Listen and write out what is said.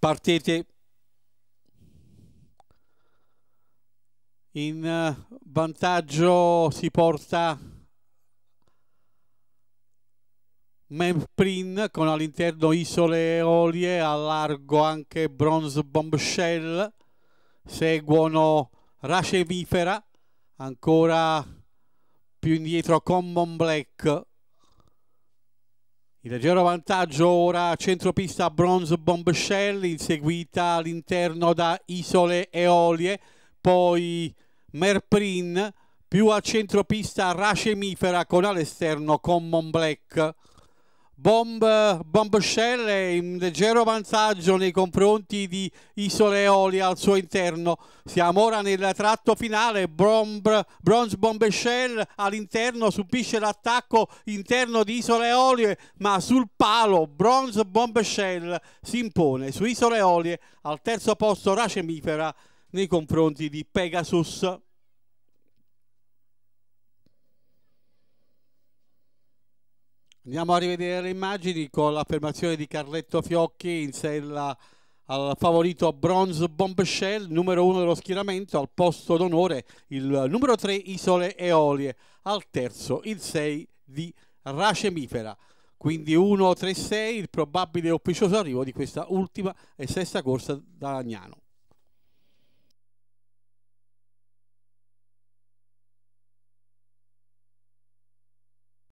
partite in eh, vantaggio si porta Memprin con all'interno isole eolie a largo anche Bronze Bombshell seguono Racevifera ancora più indietro Common Black il leggero vantaggio ora centropista Bronze Bombshell, inseguita all'interno da Isole Eolie, poi Merprin, più a centropista Racemifera con all'esterno Common Black bomb, bombshell in leggero vantaggio nei confronti di Isole Isoleoli al suo interno. Siamo ora nel tratto finale, bomb, Bronze Bombshell all'interno subisce l'attacco interno di Isole Isoleoli, ma sul palo Bronze Bombshell si impone su Isole Isoleoli al terzo posto Racemifera nei confronti di Pegasus. Andiamo a rivedere le immagini con l'affermazione di Carletto Fiocchi in sella al favorito Bronze Bombshell, numero uno dello schieramento, al posto d'onore il numero 3 Isole Eolie, al terzo il 6 di Racemifera. Quindi 1-3-6 il probabile e ufficioso arrivo di questa ultima e sesta corsa da Agnano.